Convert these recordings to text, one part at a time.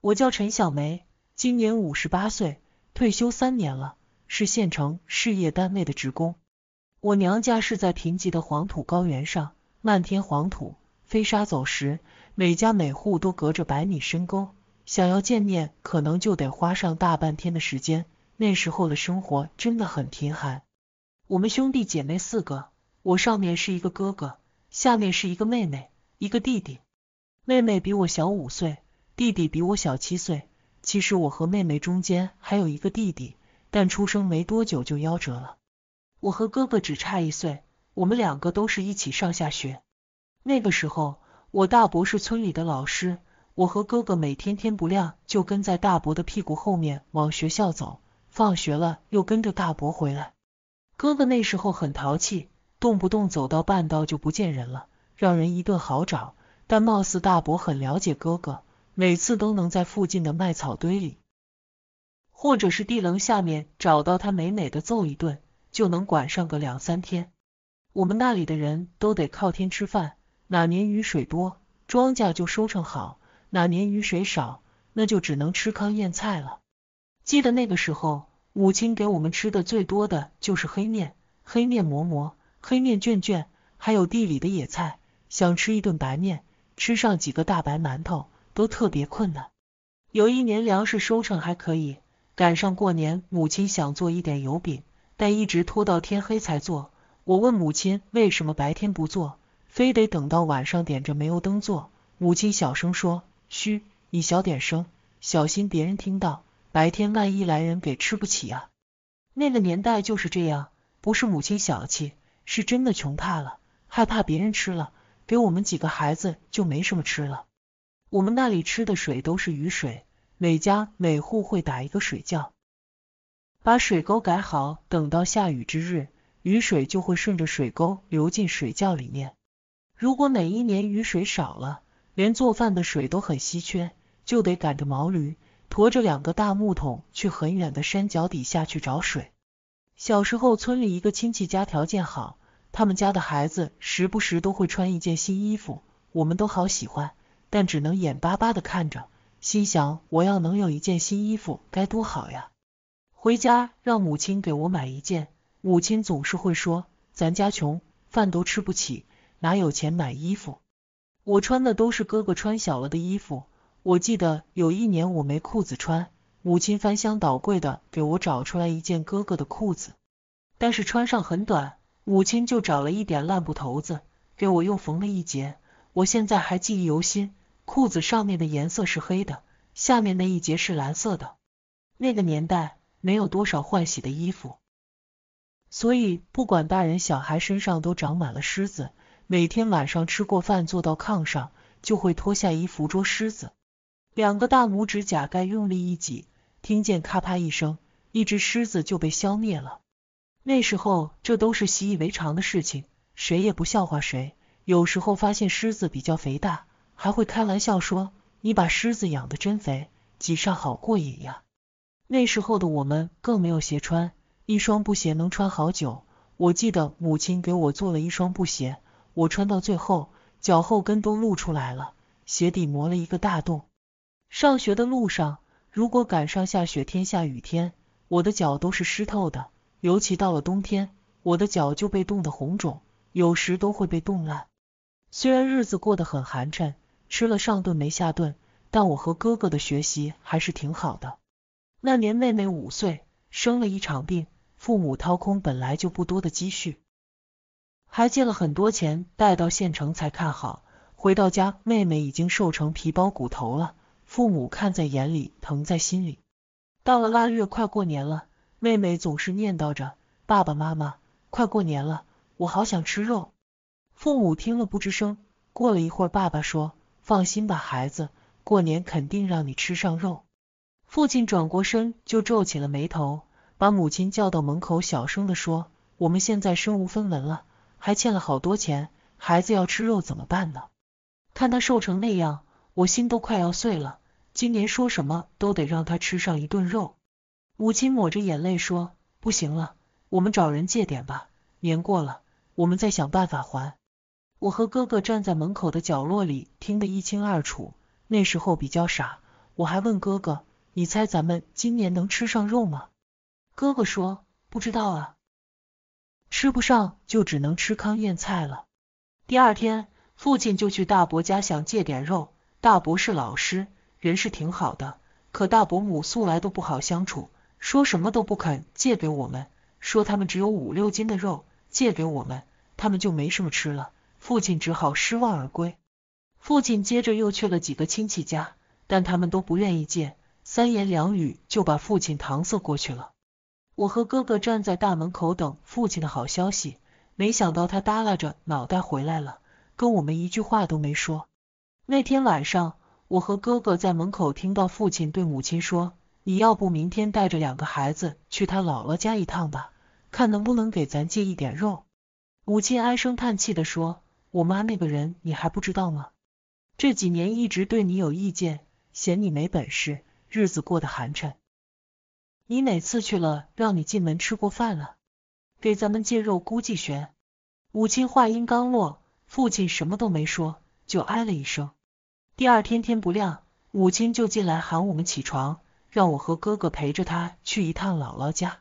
我叫陈小梅，今年五十八岁，退休三年了，是县城事业单位的职工。我娘家是在贫瘠的黄土高原上，漫天黄土，飞沙走石，每家每户都隔着百米深沟，想要见面可能就得花上大半天的时间。那时候的生活真的很贫寒。我们兄弟姐妹四个，我上面是一个哥哥，下面是一个妹妹，一个弟弟，妹妹比我小五岁。弟弟比我小七岁，其实我和妹妹中间还有一个弟弟，但出生没多久就夭折了。我和哥哥只差一岁，我们两个都是一起上下学。那个时候，我大伯是村里的老师，我和哥哥每天天不亮就跟在大伯的屁股后面往学校走，放学了又跟着大伯回来。哥哥那时候很淘气，动不动走到半道就不见人了，让人一顿好找。但貌似大伯很了解哥哥。每次都能在附近的麦草堆里，或者是地棱下面找到他，美美的揍一顿，就能管上个两三天。我们那里的人都得靠天吃饭，哪年雨水多，庄稼就收成好；哪年雨水少，那就只能吃糠咽菜了。记得那个时候，母亲给我们吃的最多的就是黑面，黑面馍馍、黑面卷卷，还有地里的野菜。想吃一顿白面，吃上几个大白馒头。都特别困难。有一年粮食收成还可以，赶上过年，母亲想做一点油饼，但一直拖到天黑才做。我问母亲为什么白天不做，非得等到晚上点着煤油灯做。母亲小声说：“嘘，你小点声，小心别人听到。白天万一来人给吃不起啊。”那个年代就是这样，不是母亲小气，是真的穷怕了，害怕别人吃了，给我们几个孩子就没什么吃了。我们那里吃的水都是雨水，每家每户会打一个水窖，把水沟改好，等到下雨之日，雨水就会顺着水沟流进水窖里面。如果哪一年雨水少了，连做饭的水都很稀缺，就得赶着毛驴，驮着两个大木桶去很远的山脚底下去找水。小时候，村里一个亲戚家条件好，他们家的孩子时不时都会穿一件新衣服，我们都好喜欢。但只能眼巴巴的看着，心想我要能有一件新衣服该多好呀！回家让母亲给我买一件，母亲总是会说咱家穷，饭都吃不起，哪有钱买衣服？我穿的都是哥哥穿小了的衣服。我记得有一年我没裤子穿，母亲翻箱倒柜的给我找出来一件哥哥的裤子，但是穿上很短，母亲就找了一点烂布头子给我又缝了一截，我现在还记忆犹新。裤子上面的颜色是黑的，下面那一截是蓝色的。那个年代没有多少换洗的衣服，所以不管大人小孩身上都长满了虱子。每天晚上吃过饭，坐到炕上，就会脱下衣服捉虱子。两个大拇指甲盖用力一挤，听见咔啪一声，一只虱子就被消灭了。那时候这都是习以为常的事情，谁也不笑话谁。有时候发现虱子比较肥大。还会开玩笑说：“你把狮子养的真肥，挤上好过瘾呀。”那时候的我们更没有鞋穿，一双布鞋能穿好久。我记得母亲给我做了一双布鞋，我穿到最后，脚后跟都露出来了，鞋底磨了一个大洞。上学的路上，如果赶上下雪天、下雨天，我的脚都是湿透的。尤其到了冬天，我的脚就被冻得红肿，有时都会被冻烂。虽然日子过得很寒碜。吃了上顿没下顿，但我和哥哥的学习还是挺好的。那年妹妹五岁，生了一场病，父母掏空本来就不多的积蓄，还借了很多钱带到县城才看好。回到家，妹妹已经瘦成皮包骨头了，父母看在眼里，疼在心里。到了腊月，快过年了，妹妹总是念叨着：“爸爸妈妈，快过年了，我好想吃肉。”父母听了不吱声。过了一会儿，爸爸说。放心吧，孩子，过年肯定让你吃上肉。父亲转过身就皱起了眉头，把母亲叫到门口，小声地说：“我们现在身无分文了，还欠了好多钱，孩子要吃肉怎么办呢？”看他瘦成那样，我心都快要碎了。今年说什么都得让他吃上一顿肉。母亲抹着眼泪说：“不行了，我们找人借点吧，年过了，我们再想办法还。”我和哥哥站在门口的角落里，听得一清二楚。那时候比较傻，我还问哥哥，你猜咱们今年能吃上肉吗？哥哥说，不知道啊，吃不上就只能吃糠咽菜了。第二天，父亲就去大伯家想借点肉，大伯是老师，人是挺好的，可大伯母素来都不好相处，说什么都不肯借给我们，说他们只有五六斤的肉，借给我们，他们就没什么吃了。父亲只好失望而归。父亲接着又去了几个亲戚家，但他们都不愿意借，三言两语就把父亲搪塞过去了。我和哥哥站在大门口等父亲的好消息，没想到他耷拉着脑袋回来了，跟我们一句话都没说。那天晚上，我和哥哥在门口听到父亲对母亲说：“你要不明天带着两个孩子去他姥姥家一趟吧，看能不能给咱借一点肉。”母亲唉声叹气地说。我妈那个人你还不知道吗？这几年一直对你有意见，嫌你没本事，日子过得寒碜。你哪次去了，让你进门吃过饭了？给咱们借肉估计悬。母亲话音刚落，父亲什么都没说，就哎了一声。第二天天不亮，母亲就进来喊我们起床，让我和哥哥陪着他去一趟姥姥家。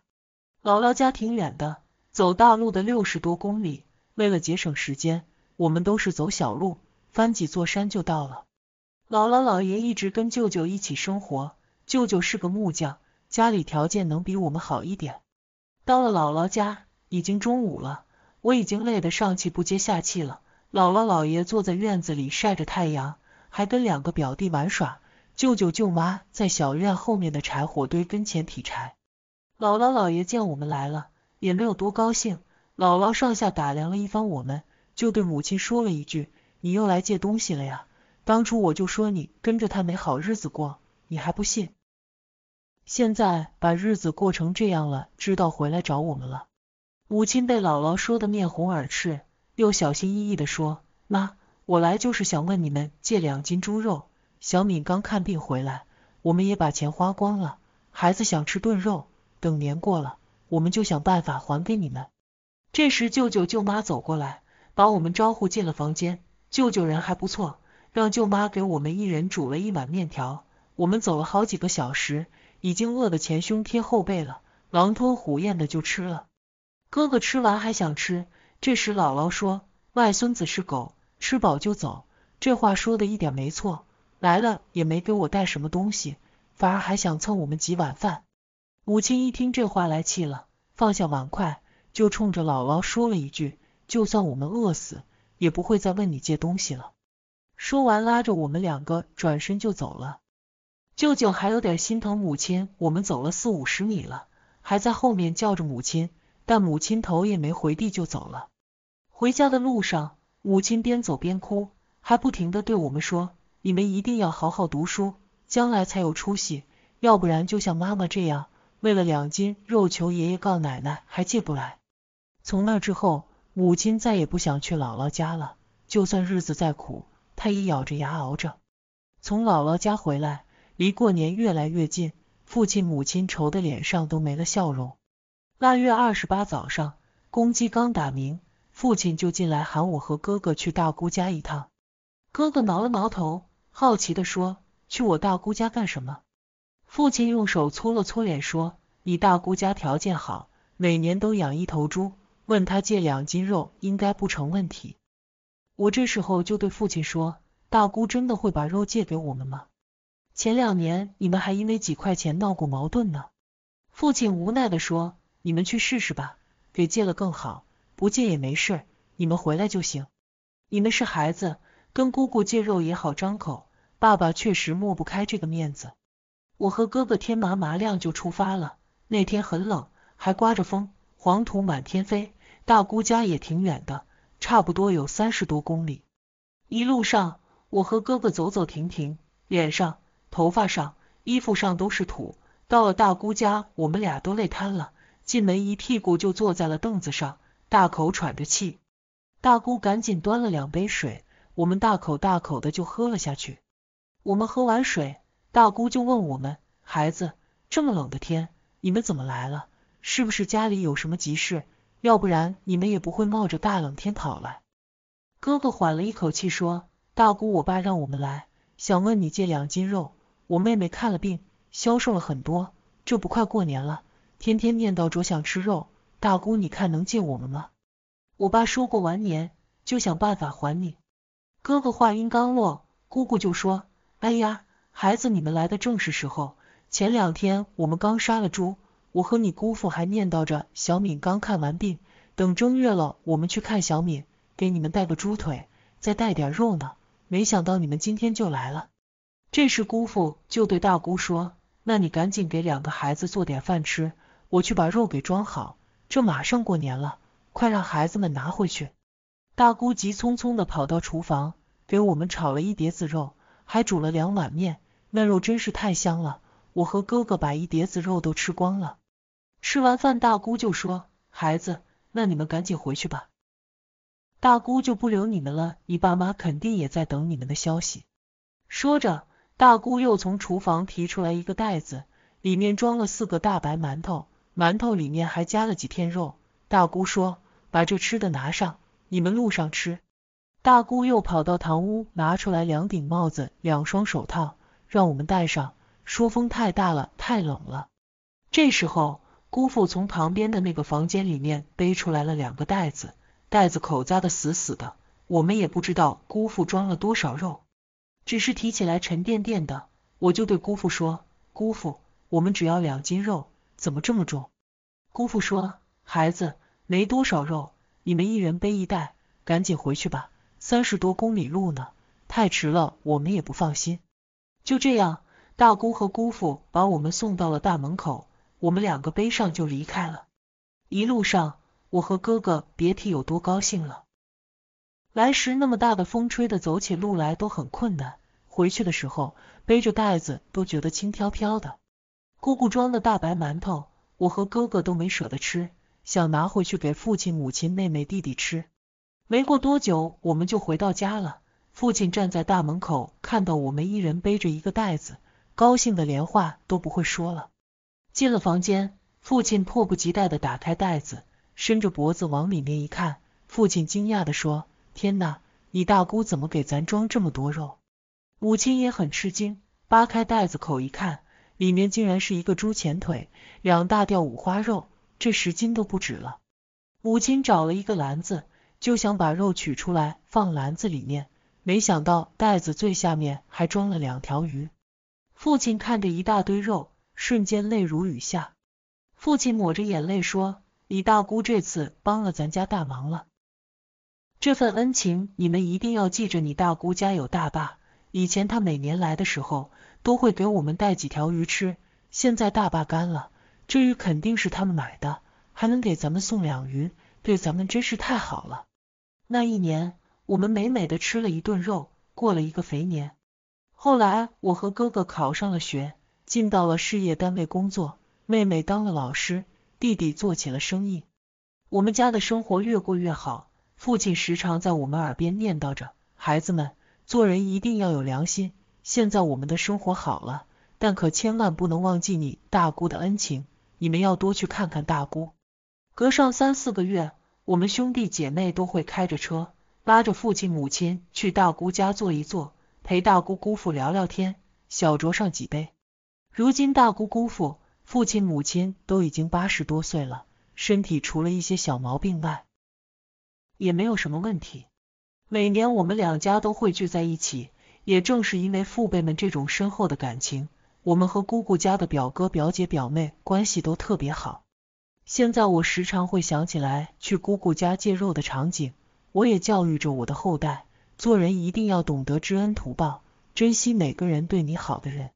姥姥家挺远的，走大路的六十多公里，为了节省时间。我们都是走小路，翻几座山就到了。姥姥姥爷一直跟舅舅一起生活，舅舅是个木匠，家里条件能比我们好一点。到了姥姥家，已经中午了，我已经累得上气不接下气了。姥姥姥爷坐在院子里晒着太阳，还跟两个表弟玩耍。舅舅舅妈在小院后面的柴火堆跟前劈柴。姥姥姥爷见我们来了，也没有多高兴。姥姥上下打量了一番我们。就对母亲说了一句：“你又来借东西了呀？当初我就说你跟着他没好日子过，你还不信。现在把日子过成这样了，知道回来找我们了。”母亲被姥姥说的面红耳赤，又小心翼翼的说：“妈，我来就是想问你们借两斤猪肉。小敏刚看病回来，我们也把钱花光了，孩子想吃炖肉，等年过了，我们就想办法还给你们。”这时，舅舅舅妈走过来。把我们招呼进了房间，舅舅人还不错，让舅妈给我们一人煮了一碗面条。我们走了好几个小时，已经饿得前胸贴后背了，狼吞虎咽的就吃了。哥哥吃完还想吃，这时姥姥说：“外孙子是狗，吃饱就走。”这话说的一点没错，来了也没给我带什么东西，反而还想蹭我们几碗饭。母亲一听这话来气了，放下碗筷，就冲着姥姥说了一句。就算我们饿死，也不会再问你借东西了。说完，拉着我们两个转身就走了。舅舅还有点心疼母亲，我们走了四五十米了，还在后面叫着母亲，但母亲头也没回地就走了。回家的路上，母亲边走边哭，还不停的对我们说：“你们一定要好好读书，将来才有出息，要不然就像妈妈这样，为了两斤肉求爷爷告奶奶还借不来。”从那之后。母亲再也不想去姥姥家了，就算日子再苦，她也咬着牙熬着。从姥姥家回来，离过年越来越近，父亲母亲愁的脸上都没了笑容。腊月二十八早上，公鸡刚打鸣，父亲就进来喊我和哥哥去大姑家一趟。哥哥挠了挠头，好奇地说：“去我大姑家干什么？”父亲用手搓了搓脸说：“你大姑家条件好，每年都养一头猪。”问他借两斤肉应该不成问题。我这时候就对父亲说：“大姑真的会把肉借给我们吗？前两年你们还因为几块钱闹过矛盾呢。”父亲无奈地说：“你们去试试吧，给借了更好，不借也没事，你们回来就行。你们是孩子，跟姑姑借肉也好张口。爸爸确实抹不开这个面子。”我和哥哥天麻麻亮就出发了。那天很冷，还刮着风，黄土满天飞。大姑家也挺远的，差不多有三十多公里。一路上，我和哥哥走走停停，脸上、头发上、衣服上都是土。到了大姑家，我们俩都累瘫了，进门一屁股就坐在了凳子上，大口喘着气。大姑赶紧端了两杯水，我们大口大口的就喝了下去。我们喝完水，大姑就问我们：“孩子，这么冷的天，你们怎么来了？是不是家里有什么急事？”要不然你们也不会冒着大冷天跑来。哥哥缓了一口气说：“大姑，我爸让我们来，想问你借两斤肉。我妹妹看了病，消瘦了很多，这不快过年了，天天念叨着想吃肉。大姑，你看能借我们吗？我爸说过完年就想办法还你。”哥哥话音刚落，姑姑就说：“哎呀，孩子，你们来的正是时候。前两天我们刚杀了猪。”我和你姑父还念叨着，小敏刚看完病，等正月了，我们去看小敏，给你们带个猪腿，再带点肉呢。没想到你们今天就来了。这时姑父就对大姑说：“那你赶紧给两个孩子做点饭吃，我去把肉给装好。这马上过年了，快让孩子们拿回去。”大姑急匆匆地跑到厨房，给我们炒了一碟子肉，还煮了两碗面。那肉真是太香了，我和哥哥把一碟子肉都吃光了。吃完饭，大姑就说：“孩子，那你们赶紧回去吧，大姑就不留你们了，你爸妈肯定也在等你们的消息。”说着，大姑又从厨房提出来一个袋子，里面装了四个大白馒头，馒头里面还加了几片肉。大姑说：“把这吃的拿上，你们路上吃。”大姑又跑到堂屋，拿出来两顶帽子、两双手套，让我们戴上，说风太大了，太冷了。这时候。姑父从旁边的那个房间里面背出来了两个袋子，袋子口扎的死死的，我们也不知道姑父装了多少肉，只是提起来沉甸甸的。我就对姑父说：“姑父，我们只要两斤肉，怎么这么重？”姑父说：“孩子，没多少肉，你们一人背一袋，赶紧回去吧，三十多公里路呢，太迟了，我们也不放心。”就这样，大姑和姑父把我们送到了大门口。我们两个背上就离开了，一路上我和哥哥别提有多高兴了。来时那么大的风吹的走起路来都很困难，回去的时候背着袋子都觉得轻飘飘的。姑姑装的大白馒头，我和哥哥都没舍得吃，想拿回去给父亲、母亲、妹妹、弟弟吃。没过多久，我们就回到家了。父亲站在大门口，看到我们一人背着一个袋子，高兴的连话都不会说了。进了房间，父亲迫不及待地打开袋子，伸着脖子往里面一看，父亲惊讶地说：“天哪，你大姑怎么给咱装这么多肉？”母亲也很吃惊，扒开袋子口一看，里面竟然是一个猪前腿，两大吊五花肉，这十斤都不止了。母亲找了一个篮子，就想把肉取出来放篮子里面，没想到袋子最下面还装了两条鱼。父亲看着一大堆肉。瞬间泪如雨下，父亲抹着眼泪说：“李大姑这次帮了咱家大忙了，这份恩情你们一定要记着。你大姑家有大坝，以前她每年来的时候都会给我们带几条鱼吃，现在大坝干了，这鱼肯定是他们买的，还能给咱们送两鱼，对咱们真是太好了。那一年我们美美的吃了一顿肉，过了一个肥年。后来我和哥哥考上了学。”进到了事业单位工作，妹妹当了老师，弟弟做起了生意，我们家的生活越过越好。父亲时常在我们耳边念叨着：“孩子们，做人一定要有良心。现在我们的生活好了，但可千万不能忘记你大姑的恩情。你们要多去看看大姑。”隔上三四个月，我们兄弟姐妹都会开着车，拉着父亲母亲去大姑家坐一坐，陪大姑姑父聊聊天，小酌上几杯。如今大姑姑父、父亲、母亲都已经八十多岁了，身体除了一些小毛病外，也没有什么问题。每年我们两家都会聚在一起，也正是因为父辈们这种深厚的感情，我们和姑姑家的表哥、表姐、表妹关系都特别好。现在我时常会想起来去姑姑家借肉的场景，我也教育着我的后代，做人一定要懂得知恩图报，珍惜每个人对你好的人。